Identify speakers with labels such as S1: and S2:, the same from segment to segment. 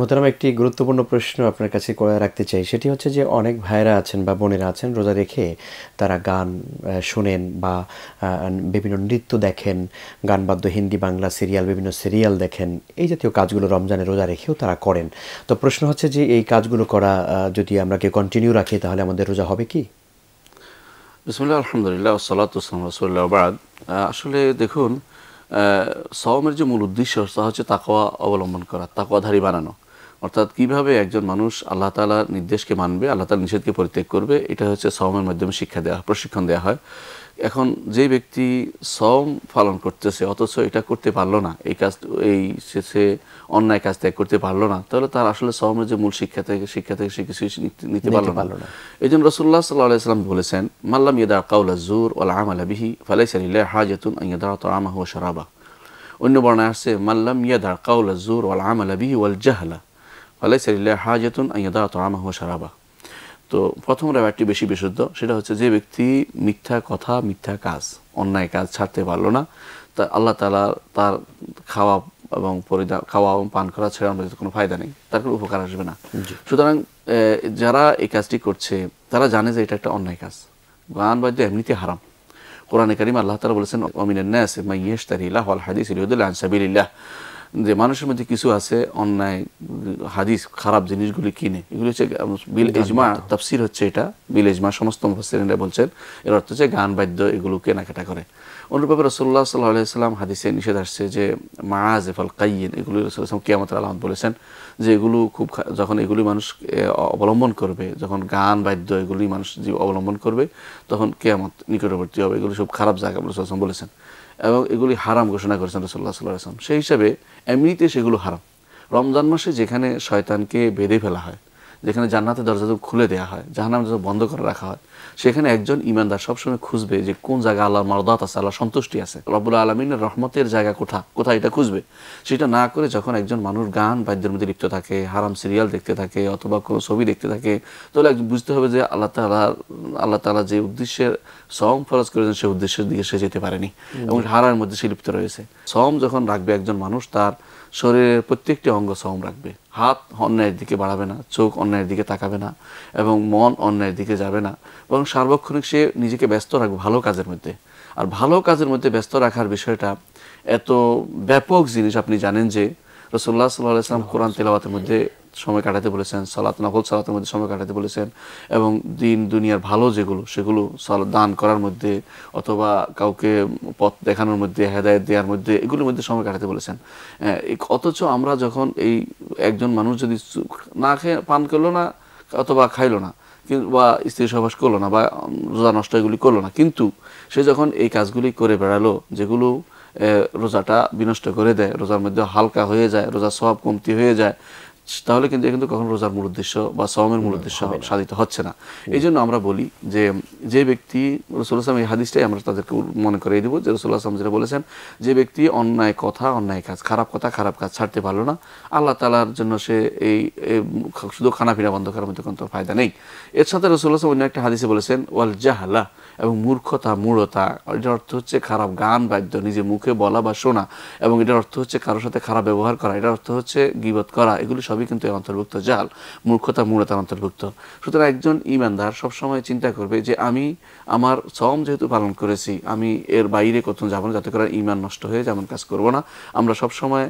S1: মোতারাম একটি গুরুত্বপূর্ণ প্রশ্ন আপনার কাছে করে রাখতে চাই সেটি হচ্ছে যে অনেক ভাইরা আছেন বা বোনেরা আছেন রোজা রেখে তারা গান শোনেন বা বিভিন্ন নৃত্য দেখেন গান বাদ্য হিন্দি বাংলা সিরিয়াল বিভিন্ন সিরিয়াল দেখেন এই জাতীয় কাজগুলো রমজানে রোজা রেখেও তারা করেন তো প্রশ্ন হচ্ছে যে এই কাজগুলো করা যদি আমরা কেউ কন্টিনিউ রাখি তাহলে আমাদের রোজা হবে কি বিসমুল্লাহ আলহামদুলিল্লাহ সালাত আসলে দেখুন সওমের যে মূল উদ্দেশ্য সহজে তাকওয়া অবলম্বন করা তাকওয়াধারী বানানো অর্থাৎ কিভাবে একজন মানুষ আল্লাহ তালার নির্দেশকে মানবে আল্লাহ তালা নিষেধকে পরিত্যাগ করবে এটা হচ্ছে সমের মাধ্যমে শিক্ষা দেওয়া প্রশিক্ষণ দেওয়া হয় এখন যে ব্যক্তি সম পালন করতেছে অথচ এটা করতে পারলো না এই কাজ এই সে অন্যায় কাজ ত্যাগ করতে পারলো না তাহলে তার আসলে সমের যে মূল শিক্ষা থেকে শিক্ষা থেকে সে কিছু নিতে পারলো না এই জন্য রসুল্লাহ সাল্লাহ বলেছেন মাল্লাম ইয়েদা কাউলা জুর ওলা আম আলাবিহি ফালাইসালিল্লাহ হা ইয়েদা তো আমাহ সারাবা অন্য বর্ণায় আসছে মাল্লাম ইয়েদা কাউলা জুর ওলা আম বিহি ওয়াল জাহালা আল্লাহ সাল্লাহ হাজেতুন আইয়দা তামাহ সারাবা তো প্রথম রেবারটি বেশি বিশুদ্ধ সেটা হচ্ছে যে ব্যক্তি মিথ্যা কথা মিথ্যা কাজ অন্যায় কাজ ছাড়তে পারলো না তা আল্লাহ তালা তার খাওয়া এবং পরিধান খাওয়া এবং পান করা ছাড়া আমাদের কোনো ফায়দা নেই তার কোনো উপকার আসবে না সুতরাং যারা এই কাজটি করছে তারা জানে যে এটা একটা অন্যায় কাজ গান বাদ্য এমনিতে হারাম কোরআনে করিম আল্লাহ তালা বলেছেন অমিনের ন্যাস মাইয়েশ তারিল্লাহ আল হাদিস ইহুদুল্লাহ আনসাবিল্লাহ যে মানুষের মধ্যে কিছু আছে অন্যায় হাদিস খারাপ জিনিসগুলি কিনে এগুলি হচ্ছে বিল এজমা তাফসির হচ্ছে এটা বিল এজমা সমস্ত মুফাসিরা বলছেন এর অর্থ হচ্ছে গান বাদ্য এগুলো কেনাকাটা করে অনুরূপভাবে রসল্লাহ সাল্লাহ আলাইসাল্লাম হাদিসে নিষেধ আসছে যে মাজ এফল কাইয়েন এগুলি রসুল্লাহাম কিয়ামত আলহাম বলেছেন যে এগুলো খুব যখন এগুলি মানুষ অবলম্বন করবে যখন গান বাদ্য এগুলি মানুষ অবলম্বন করবে তখন কেয়ামত নিকটবর্তী হবে এগুলি সব খারাপ জায়গা রসুল্লাহাম বলেছেন এবং এগুলি হারাম ঘোষণা করেছেন রসল্লা সাল্লাহ আসলাম সেই হিসাবে এমনিতে সেগুলো হারাম রমজান মাসে যেখানে শয়তানকে বেঁধে ফেলা হয় যেখানে জান্নাতের দরজা খুলে দেওয়া হয় জাহান্নাম দরজা বন্ধ করে রাখা হয় সেখানে একজন ইমানদার সবসময় খুঁজবে যে কোন জায়গা আল্লাহর মারদাত আছে আল্লাহ সন্তুষ্টি আছে রব্বুল আলমিনের রহমতের জায়গা কোথা কোথায় এটা খুঁজবে সেটা না করে যখন একজন মানুষ গান বাদ্যের মধ্যে লিপ্ত থাকে হারাম সিরিয়াল দেখতে থাকে অথবা কোনো ছবি দেখতে থাকে তাহলে বুঝতে হবে যে আল্লাহ তালা আল্লাহ তালা যে উদ্দেশ্যে সম ফরজ করেছেন সেই উদ্দেশ্যের দিকে সে যেতে পারেনি এবং হারার মধ্যে সে লিপ্ত রয়েছে সম যখন রাখবে একজন মানুষ তার শরীরের প্রত্যেকটি অঙ্গ সম রাখবে হাত অন্যায়ের দিকে বাড়াবে না চোখ অন্যায়ের দিকে তাকাবে না এবং মন অন্যায়ের দিকে যাবে না এবং সার্বক্ষণিক সে নিজেকে ব্যস্ত রাখবে ভালো কাজের মধ্যে আর ভালো কাজের মধ্যে ব্যস্ত রাখার বিষয়টা এত ব্যাপক জিনিস আপনি জানেন যে রসোল্লা সাল্লাহ ইসলাম কোরআন তেলাওয়াতের মধ্যে সময় কাটাতে বলেছেন সালাত নকল সালাতের মধ্যে সময় কাটাতে বলেছেন এবং দিন দুনিয়ার ভালো যেগুলো সেগুলো দান করার মধ্যে অথবা কাউকে পথ দেখানোর মধ্যে হেদায়ত দেওয়ার মধ্যে এগুলোর মধ্যে সময় কাটাতে বলেছেন অথচ আমরা যখন এই একজন মানুষ যদি না খেয়ে পান করলো না অথবা খাইলো না বা স্ত্রী সহবাস করলো না বা রোজা নষ্ট এগুলি করলো না কিন্তু সে যখন এই কাজগুলি করে বেড়ালো যেগুলো রোজাটা বিনষ্ট করে দেয় রোজার মধ্যে হালকা হয়ে যায় রোজার স্বভাব কমতি হয়ে যায় তাহলে কিন্তু কিন্তু কখনো রোজার মূল উদ্দেশ্য বা সওমের মূল উদ্দেশ্য সাধিত হচ্ছে না এই জন্য আমরা বলি যে যে ব্যক্তি রসুল্লাহ আসলাম এই হাদিসটাই আমরা তাদেরকে মনে করিয়ে দেবো যে রসুল্লাহ আসলাম যেটা বলেছেন যে ব্যক্তি অন্যায় কথা অন্যায় কাজ খারাপ কথা খারাপ কাজ ছাড়তে পারলো না আল্লাহ তালার জন্য সে এই শুধু খানাপিনা বন্ধ করার মধ্যে কোনো ফায়দা নেই এর সাথে রসুল্লাহ অন্য একটা হাদিসে বলেছেন ওয়াল জাহালা এবং মূর্খতা মূঢ়তা এটার অর্থ হচ্ছে খারাপ গান বাদ্য নিজে মুখে বলা বা শোনা এবং এটার অর্থ হচ্ছে কারোর সাথে খারাপ ব্যবহার করা এটার অর্থ হচ্ছে গিবত করা এগুলো সব সবই কিন্তু এর অন্তর্ভুক্ত জাল মূর্খতা মূলতার অন্তর্ভুক্ত সুতরাং একজন ইমানদার সবসময় চিন্তা করবে যে আমি আমার শ্রম যেহেতু পালন করেছি আমি এর বাইরে কোথাও যাবো না যাতে করে ইমান নষ্ট হয়ে যেমন কাজ করব না আমরা সবসময়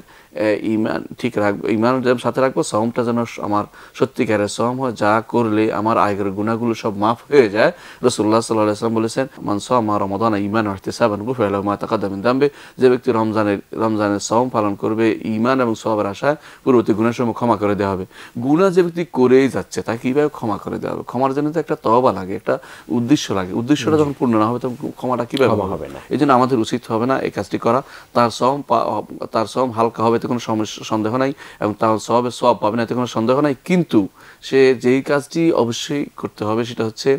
S1: ইমান ঠিক রাখবো ইমান যেমন সাথে রাখবো শ্রমটা যেন আমার সত্যিকারের শ্রম হয় যা করলে আমার আগের গুণাগুলো সব মাফ হয়ে যায় রসুল্লাহ সাল্লাহ আসলাম বলেছেন মানস আমার রমদান ইমান হাঁটতে সাবান বুফেল মা তাকাদামিন দাম্বে যে ব্যক্তি রমজানের রমজানের শ্রম পালন করবে ইমান এবং সবের আশায় পূর্ববর্তী গুণের সময় ক্ষমা করে দেওয়া হবে গুণা যে ব্যক্তি করেই যাচ্ছে তাকে কীভাবে ক্ষমা করে দেওয়া হবে ক্ষমার জন্য তো একটা তবা লাগে একটা উদ্দেশ্য লাগে উদ্দেশ্যটা যখন পূর্ণ না হবে তখন ক্ষমাটা কীভাবে হবে না এই জন্য আমাদের উচিত হবে না এই কাজটি করা তার সব তার সব হালকা হবে তো কোনো সমস্যা সন্দেহ নাই এবং তার সবে সব পাবে না এতে কোনো সন্দেহ নাই কিন্তু সে যেই কাজটি অবশ্যই করতে হবে সেটা হচ্ছে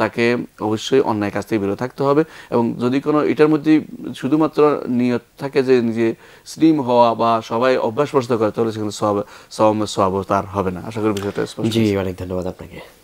S1: তাকে অবশ্যই অন্যায় কাজ থেকে বেরো থাকতে হবে এবং যদি কোনো এটার মধ্যে শুধুমাত্র নিয়ত থাকে যে নিজে স্লিম হওয়া বা সবাই অভ্যাস প্রস্তুত করে তাহলে সেখানে সব সব সব তার হবে না আশা করি বিষয়টা জি অনেক ধন্যবাদ আপনাকে